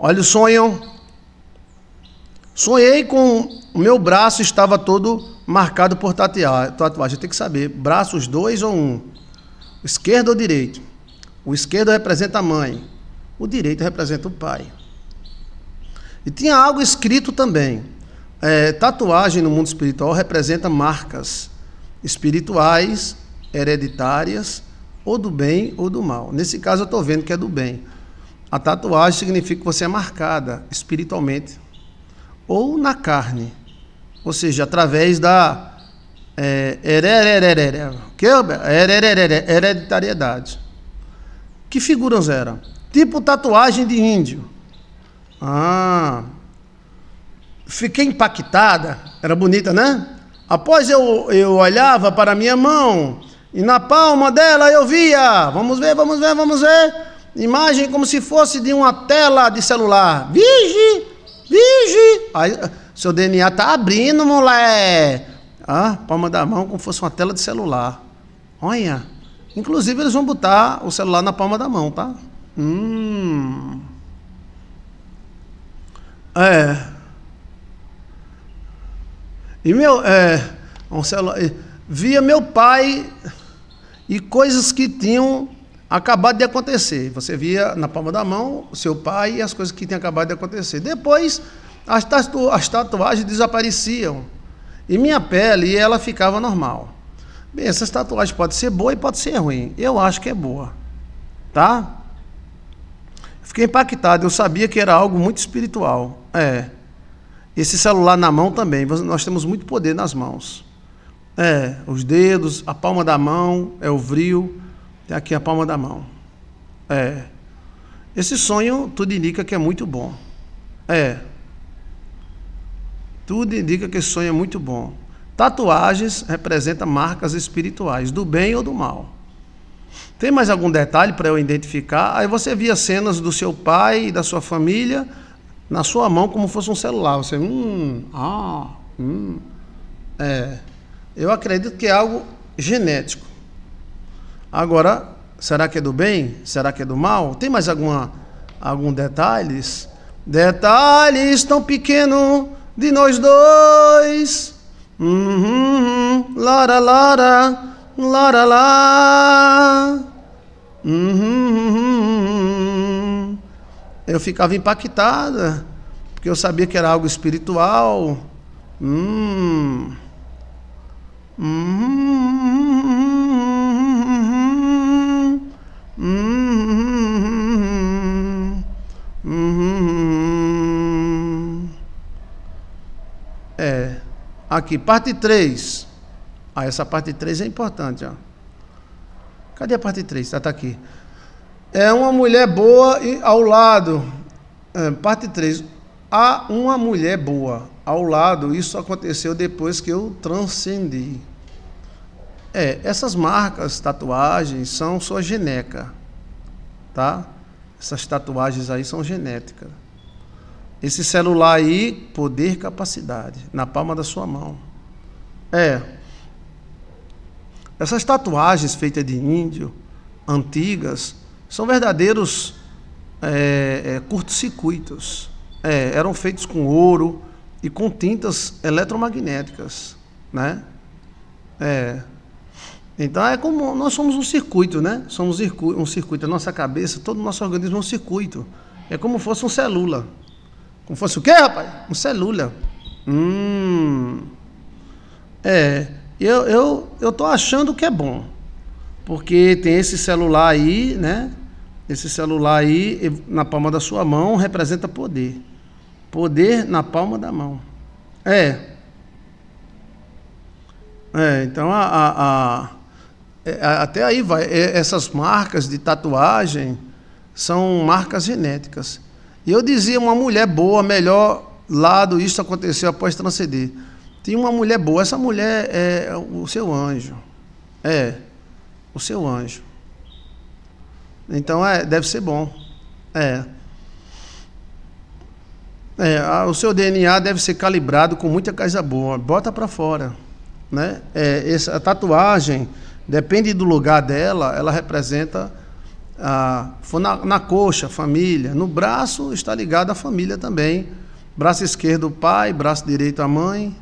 Olha o sonho. Sonhei com o meu braço estava todo marcado por tatuagem. Tem que saber, braços dois ou um? Esquerdo ou direito? O esquerdo representa a mãe, o direito representa o pai. E tinha algo escrito também. É, tatuagem no mundo espiritual representa marcas espirituais, hereditárias, ou do bem ou do mal. Nesse caso, eu estou vendo que é do bem. A tatuagem significa que você é marcada espiritualmente ou na carne, ou seja, através da é, é hereditariedade. Que figuras eram? Tipo tatuagem de índio. Ah, fiquei impactada, era bonita, né? Após eu, eu olhava para minha mão e na palma dela eu via, vamos ver, vamos ver, vamos ver imagem como se fosse de uma tela de celular. Vige, vige. Aí, seu DNA tá abrindo, moleque. Ah, palma da mão como se fosse uma tela de celular. Olha. Inclusive, eles vão botar o celular na palma da mão, tá? Hum. É. E meu. É, um celular, via meu pai e coisas que tinham acabado de acontecer. Você via na palma da mão o seu pai e as coisas que tinham acabado de acontecer. Depois, as, tatu as tatuagens desapareciam. E minha pele, ela ficava normal. Bem, essas tatuagens podem ser boa e pode ser ruim. Eu acho que é boa. Tá? Fiquei impactado, eu sabia que era algo muito espiritual. É. Esse celular na mão também, nós temos muito poder nas mãos. É, os dedos, a palma da mão, é o vril, tem aqui a palma da mão. É. Esse sonho tudo indica que é muito bom. É. Tudo indica que esse sonho é muito bom. Tatuagens representam marcas espirituais, do bem ou do mal. Tem mais algum detalhe para eu identificar? Aí você via cenas do seu pai e da sua família na sua mão como fosse um celular. Você, hum, ah, hum. É. Eu acredito que é algo genético. Agora, será que é do bem? Será que é do mal? Tem mais alguma, algum detalhes? Detalhes tão pequeno de nós dois. Uhum, uhum. Lara, Lara, Lara, lá. Uhum. Eu ficava impactada, porque eu sabia que era algo espiritual. Hum. Uhum. Uhum. é. Aqui, parte 3. Ah, essa parte 3 é importante, ó. Cadê a parte 3? Está ah, tá aqui. É uma mulher boa e ao lado. É, parte 3. Há uma mulher boa ao lado. Isso aconteceu depois que eu transcendi. É, essas marcas, tatuagens, são sua geneca, tá? Essas tatuagens aí são genéticas. Esse celular aí, poder capacidade, na palma da sua mão. É. Essas tatuagens feitas de índio, antigas, são verdadeiros é, é, curtos-circuitos. É, eram feitos com ouro e com tintas eletromagnéticas, né? É, então é como nós somos um circuito, né? Somos um circuito, a nossa cabeça, todo o nosso organismo é um circuito. É como fosse um celula. Como fosse o quê, rapaz? Um celula. Hum. É, eu, eu, eu tô achando que é bom. Porque tem esse celular aí, né? Esse celular aí, na palma da sua mão, representa poder. Poder na palma da mão. É. É, então a, a, a é, até aí vai. É, essas marcas de tatuagem são marcas genéticas. E eu dizia, uma mulher boa, melhor lado, isso aconteceu após transcender. Tinha uma mulher boa, essa mulher é o seu anjo. É, o seu anjo. Então é, deve ser bom. É. é. o seu DNA deve ser calibrado com muita coisa boa. Bota para fora, né? É, essa a tatuagem Depende do lugar dela, ela representa na, na coxa, família. No braço está ligada a família também. Braço esquerdo, o pai, braço direito, a mãe.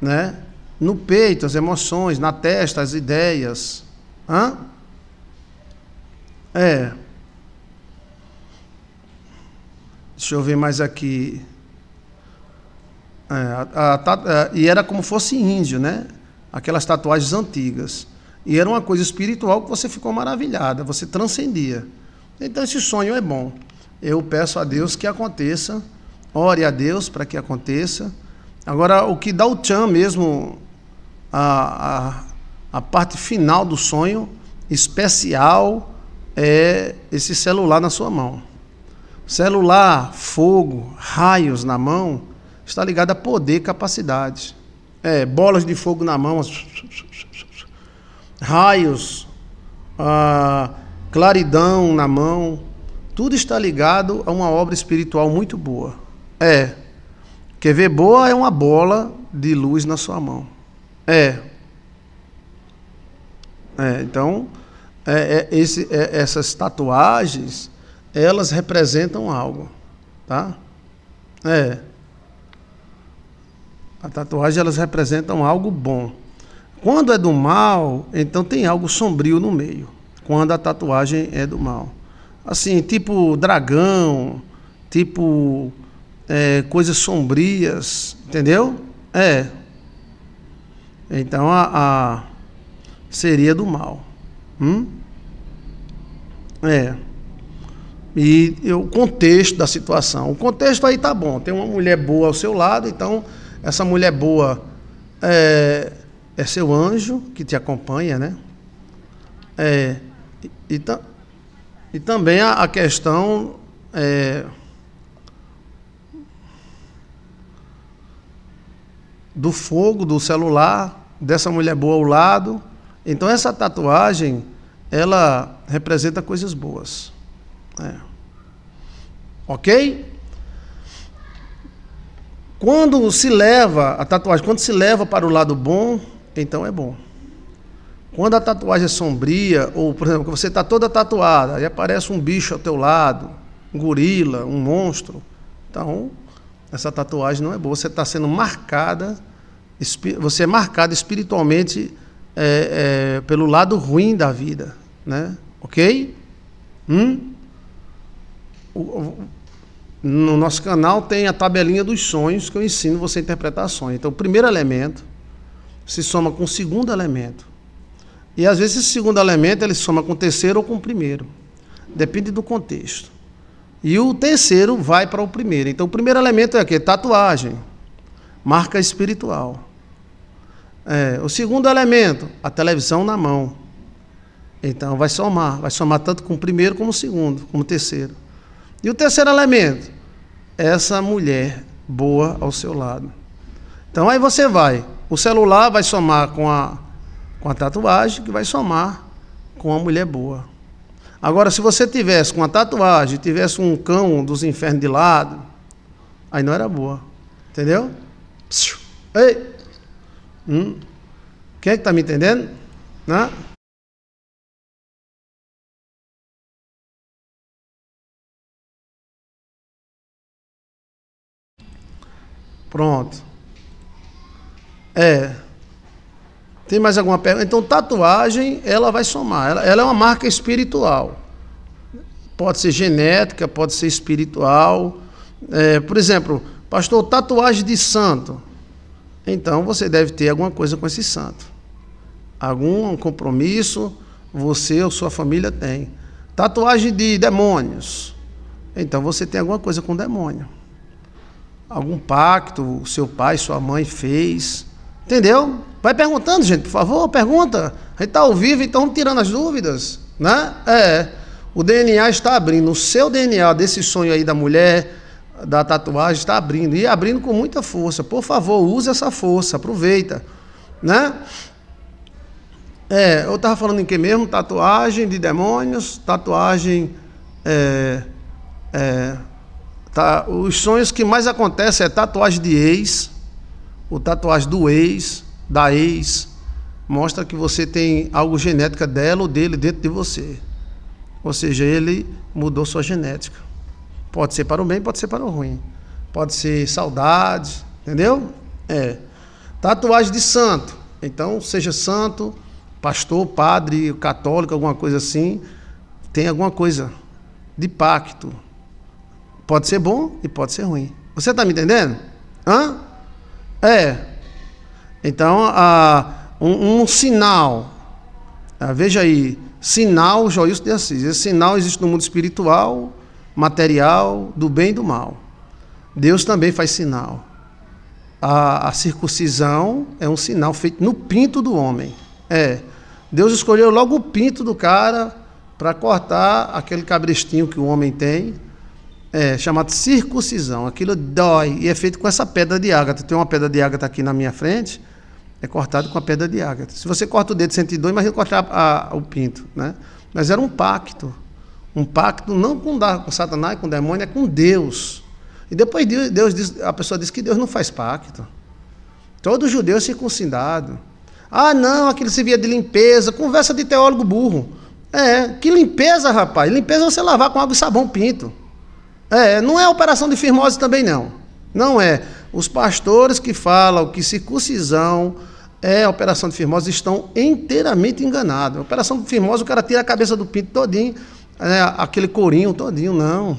Né? No peito, as emoções. Na testa, as ideias. Hã? É. Deixa eu ver mais aqui. É, a, a, a, e era como fosse índio, né? Aquelas tatuagens antigas. E era uma coisa espiritual que você ficou maravilhada, você transcendia. Então esse sonho é bom. Eu peço a Deus que aconteça, ore a Deus para que aconteça. Agora, o que dá o tchan mesmo, a, a, a parte final do sonho, especial, é esse celular na sua mão. Celular, fogo, raios na mão, está ligado a poder, capacidade. É, bolas de fogo na mão, raios, ah, claridão na mão, tudo está ligado a uma obra espiritual muito boa. É. Quer ver? Boa é uma bola de luz na sua mão. É. é então, é, é, esse, é, essas tatuagens, elas representam algo. Tá? É. A tatuagem, elas representam algo bom. Quando é do mal, então tem algo sombrio no meio. Quando a tatuagem é do mal. Assim, tipo dragão, tipo é, coisas sombrias, entendeu? É. Então a, a seria do mal. Hum? É. E, e, o contexto da situação. O contexto aí tá bom. Tem uma mulher boa ao seu lado, então essa mulher boa é, é seu anjo que te acompanha, né? É, e, e, também a, a questão é, do fogo do celular, dessa mulher boa ao lado. Então essa tatuagem, ela representa coisas boas. É. Ok? Quando se leva a tatuagem, quando se leva para o lado bom, então é bom. Quando a tatuagem é sombria, ou, por exemplo, você está toda tatuada, e aparece um bicho ao teu lado, um gorila, um monstro, então essa tatuagem não é boa. Você está sendo marcada, você é marcado espiritualmente é, é, pelo lado ruim da vida, né? Ok? Hum? No nosso canal tem a tabelinha dos sonhos que eu ensino você a interpretar sonhos. Então, o primeiro elemento se soma com o segundo elemento. E às vezes esse segundo elemento ele soma com o terceiro ou com o primeiro. Depende do contexto. E o terceiro vai para o primeiro. Então o primeiro elemento é que tatuagem, marca espiritual. É, o segundo elemento, a televisão na mão. Então vai somar, vai somar tanto com o primeiro como o segundo, como o terceiro. E o terceiro elemento, essa mulher boa ao seu lado. Então aí você vai o celular vai somar com a, com a tatuagem, que vai somar com a mulher boa. Agora, se você tivesse com a tatuagem, tivesse um cão dos infernos de lado, aí não era boa. Entendeu? Psiu. Ei! Hum. Quem é que está me entendendo? Né? Pronto. É. Tem mais alguma pergunta? Então, tatuagem, ela vai somar. Ela, ela, é uma marca espiritual. Pode ser genética, pode ser espiritual. É, por exemplo, pastor, tatuagem de santo. Então, você deve ter alguma coisa com esse santo. Algum compromisso você ou sua família tem. Tatuagem de demônios. Então, você tem alguma coisa com demônio. Algum pacto seu pai, sua mãe fez Entendeu? Vai perguntando, gente, por favor, pergunta. A gente está ao vivo, então vamos tirando as dúvidas, né? É. O DNA está abrindo, o seu DNA desse sonho aí da mulher, da tatuagem, está abrindo. E abrindo com muita força. Por favor, use essa força, aproveita. Né? É, eu estava falando em que mesmo? Tatuagem de demônios, tatuagem. É, é, tá, os sonhos que mais acontecem é tatuagem de ex, o tatuagem do ex, da ex, mostra que você tem algo genética dela ou dele dentro de você. Ou seja, ele mudou sua genética. Pode ser para o bem, pode ser para o ruim. Pode ser saudade, entendeu? É. Tatuagem de santo. Então, seja santo, pastor, padre, católico, alguma coisa assim, tem alguma coisa de pacto. Pode ser bom e pode ser ruim. Você está me entendendo? Hã? É. Então, ah, um, um, sinal. Ah, veja aí, sinal Joilson de Assis. Esse sinal existe no mundo espiritual, material, do bem e do mal. Deus também faz sinal. A, a circuncisão é um sinal feito no pinto do homem. É. Deus escolheu logo o pinto do cara para cortar aquele cabrestinho que o homem tem é, chamado circuncisão. Aquilo dói e é feito com essa pedra de ágata. Tem uma pedra de ágata aqui na minha frente, é cortado com a pedra de ágata. Se você corta o dedo 102, imagina cortar a, a, o pinto. Né? Mas era um pacto. Um pacto não com, com Satanás, com o demônio, é com Deus. E depois Deus, Deus diz, a pessoa diz que Deus não faz pacto. Todo judeu é circuncidado. Ah, não, aquilo servia de limpeza. Conversa de teólogo burro. É, que limpeza, rapaz. Limpeza é você lavar com água e sabão pinto. É, não é operação de firmose também, não. Não é. Os pastores que falam que circuncisão é operação de firmose estão inteiramente enganados. A operação de firmose, o cara tira a cabeça do pinto todinho, é, aquele corinho todinho, não.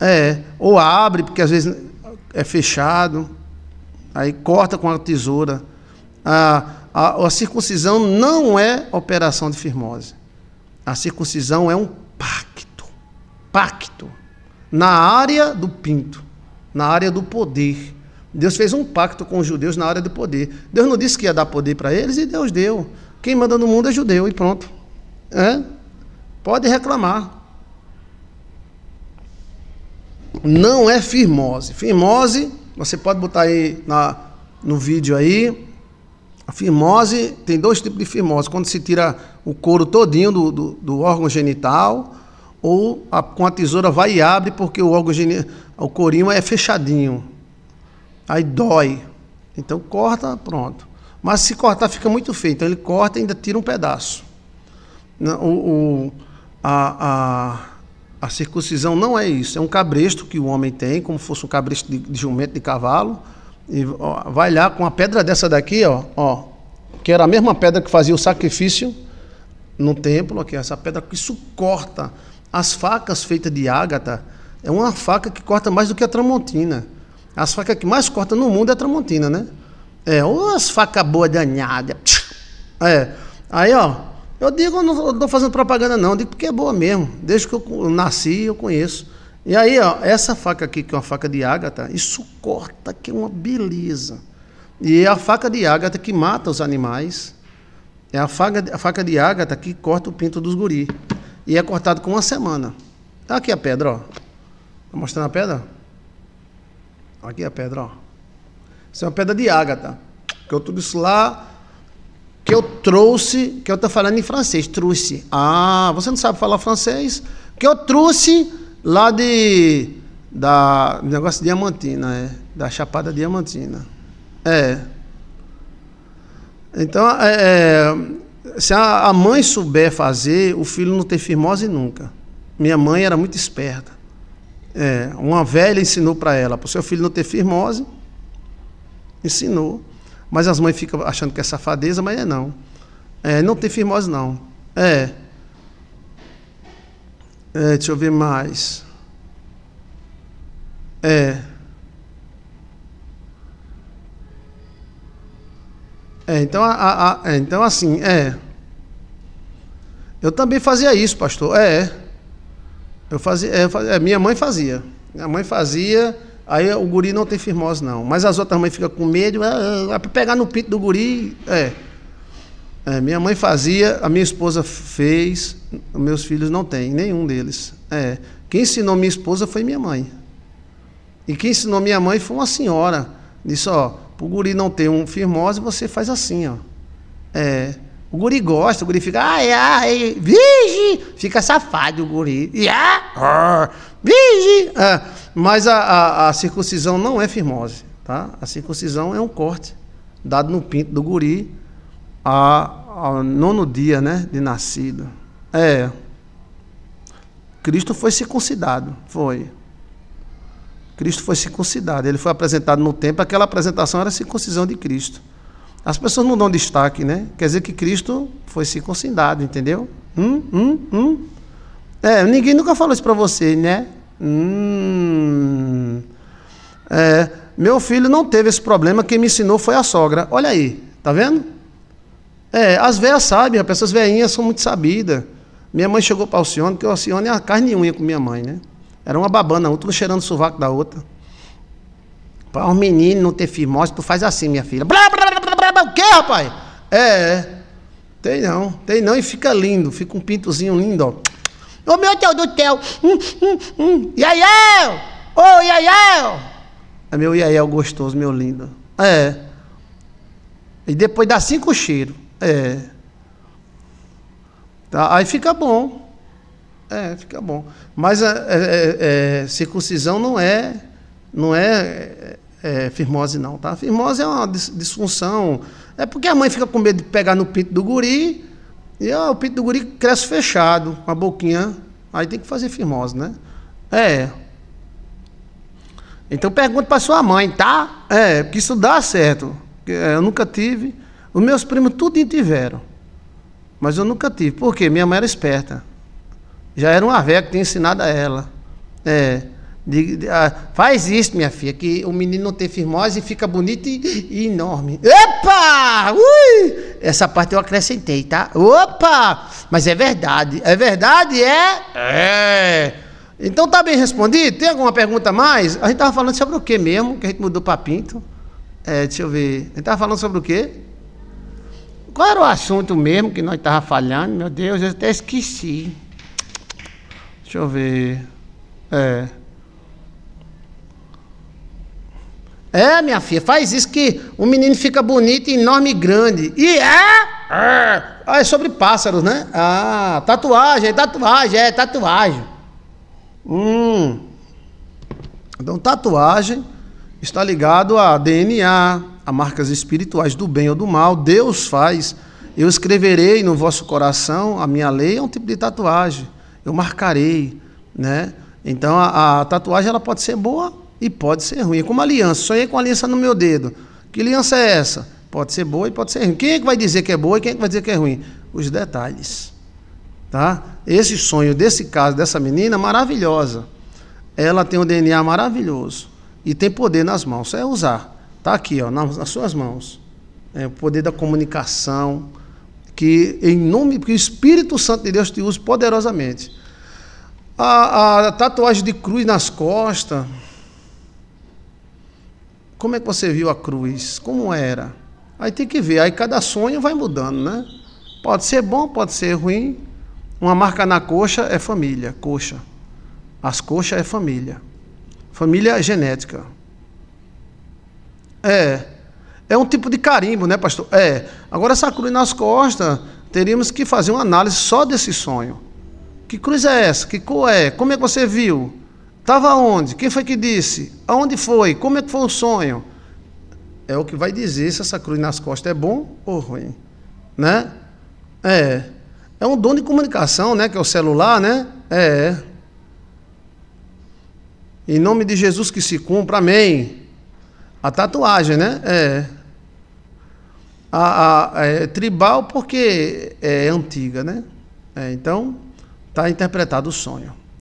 É, ou abre, porque às vezes é fechado, aí corta com a tesoura. A, a, a circuncisão não é operação de firmose. A circuncisão é um pacto. Pacto na área do pinto, na área do poder. Deus fez um pacto com os judeus na área do poder. Deus não disse que ia dar poder para eles e Deus deu. Quem manda no mundo é judeu e pronto. É? Pode reclamar. Não é firmose. Firmose, você pode botar aí na, no vídeo aí. A firmose, tem dois tipos de firmose. Quando se tira o couro todinho do, do, do órgão genital ou a, com a tesoura vai e abre porque o órgão gene... o corinho é fechadinho. Aí dói. Então corta, pronto. Mas se cortar fica muito feio. Então ele corta e ainda tira um pedaço. O, o a, a, a, circuncisão não é isso. É um cabresto que o homem tem, como fosse um cabresto de, de jumento, de cavalo. E ó, vai lá com a pedra dessa daqui, ó, ó, que era a mesma pedra que fazia o sacrifício no templo, aqui, essa pedra isso corta as facas feitas de ágata é uma faca que corta mais do que a tramontina. As facas que mais corta no mundo é a tramontina, né? É, ou as facas boas danhadas. É. Aí, ó, eu digo, eu não estou fazendo propaganda não, eu digo porque é boa mesmo. Desde que eu nasci, eu conheço. E aí, ó, essa faca aqui, que é uma faca de ágata, isso corta que é uma beleza. E é a faca de ágata que mata os animais. É a faca, a faca de ágata que corta o pinto dos guris e é cortado com uma semana. Tá aqui a pedra, ó. Tá mostrando a pedra? Aqui a pedra, ó. Isso é uma pedra de ágata. Que eu tudo isso lá que eu trouxe, que eu estou falando em francês, trouxe. Ah, você não sabe falar francês? Que eu trouxe lá de da negócio de diamantina, é, da Chapada Diamantina. É. Então, é, é se a, a mãe souber fazer, o filho não tem firmose nunca. Minha mãe era muito esperta. É, uma velha ensinou para ela, para o seu filho não ter firmose, ensinou. Mas as mães ficam achando que é safadeza, mas é não. É, não tem firmose, não. É. é. Deixa eu ver mais. É. É, então, a, a, é, então assim, é. Eu também fazia isso, pastor. É. Eu fazia, é, eu fazia, é, minha mãe fazia. Minha mãe fazia, aí o guri não tem firmose, não. Mas as outras mães ficam com medo, é, é, é pegar no pito do guri, é. É, minha mãe fazia, a minha esposa fez, meus filhos não têm, nenhum deles. É. Quem ensinou minha esposa foi minha mãe. E quem ensinou minha mãe foi uma senhora. Disse, ó, o guri não tem um firmose, você faz assim, ó. É. O guri gosta, o guri fica, ai, ai, vigi, fica safado o guri, ia, ah, ah vigi. É, mas a, a, a, circuncisão não é firmose, tá? A circuncisão é um corte dado no pinto do guri a, ao nono dia, né, de nascido. É. Cristo foi circuncidado, foi. Cristo foi circuncidado. Ele foi apresentado no templo, aquela apresentação era a circuncisão de Cristo. As pessoas não dão destaque, né? Quer dizer que Cristo foi circuncidado, entendeu? Hum, hum, hum. É, ninguém nunca falou isso para você, né? Hum. É, meu filho não teve esse problema, quem me ensinou foi a sogra. Olha aí, tá vendo? É, as velhas sabem, as pessoas velhinhas são muito sabidas. Minha mãe chegou para Alcione, porque Alcione é a carne unha com minha mãe, né? Era uma babana outra, uma cheirando o sovaco da outra. Para os meninos não ter fimose, tu faz assim, minha filha. Blá, blá, blá, blá, o quê, rapaz? É, é. Tem não, tem não e fica lindo, fica um pintozinho lindo, ó. Ô meu Deus do céu! Hum, hum, hum. Ô oh, É meu Iael gostoso, meu lindo. É. E depois dá cinco cheiros. É. Tá, aí fica bom. É, fica bom. Mas a, a, é, a, é, é, circuncisão não é, não é, é firmose, não, tá? Firmose é uma disfunção. É porque a mãe fica com medo de pegar no pito do guri e ó, o pito do guri cresce fechado, com a boquinha. Aí tem que fazer firmose, né? É. Então pergunta para sua mãe, tá? É, porque isso dá certo. Eu nunca tive. Os meus primos tudo tiveram. Mas eu nunca tive. Por quê? Minha mãe era esperta. Já era uma velha que tinha ensinado a ela. É, de, de, faz isso, minha filha, que o menino não tem firmose e fica bonito e, e, enorme. Epa! Ui! Essa parte eu acrescentei, tá? Opa! Mas é verdade. É verdade? É? É! é. Então tá bem respondido? Tem alguma pergunta mais? A gente tava falando sobre o que mesmo? Que a gente mudou para pinto. É, deixa eu ver. A gente tava falando sobre o quê? Qual era o assunto mesmo que nós tava falhando? Meu Deus, eu até esqueci. Deixa eu ver. É. É, minha filha, faz isso que o menino fica bonito, enorme e grande. E é? é. Ah, é sobre pássaros, né? Ah, tatuagem, é tatuagem, é tatuagem. Hum. Então, tatuagem está ligado a DNA, a marcas espirituais do bem ou do mal. Deus faz. Eu escreverei no vosso coração a minha lei, é um tipo de tatuagem eu marcarei, né? Então a, a, tatuagem ela pode ser boa e pode ser ruim. É como aliança, sonhei com aliança no meu dedo. Que aliança é essa? Pode ser boa e pode ser ruim. Quem é que vai dizer que é boa e quem é que vai dizer que é ruim? Os detalhes. Tá? Esse sonho desse caso dessa menina maravilhosa. Ela tem um DNA maravilhoso e tem poder nas mãos, Só é usar. Tá aqui, ó, nas, nas suas mãos. É, o poder da comunicação, que em nome, que o Espírito Santo de Deus te use poderosamente. A, a, tatuagem de cruz nas costas. Como é que você viu a cruz? Como era? Aí tem que ver. Aí cada sonho vai mudando, né? Pode ser bom, pode ser ruim. Uma marca na coxa é família, coxa. As coxas é família. Família genética. É. É um tipo de carimbo, né, pastor? É. Agora, essa cruz nas costas, teríamos que fazer uma análise só desse sonho. Que cruz é essa? Que cor é? Como é que você viu? Estava onde? Quem foi que disse? Aonde foi? Como é que foi o sonho? É o que vai dizer se essa cruz nas costas é bom ou ruim, né? É. É um dom de comunicação, né? Que é o celular, né? É. Em nome de Jesus que se cumpra, amém. A tatuagem, né? É. A, a é, tribal porque é antiga, né? É, então, está interpretado o sonho.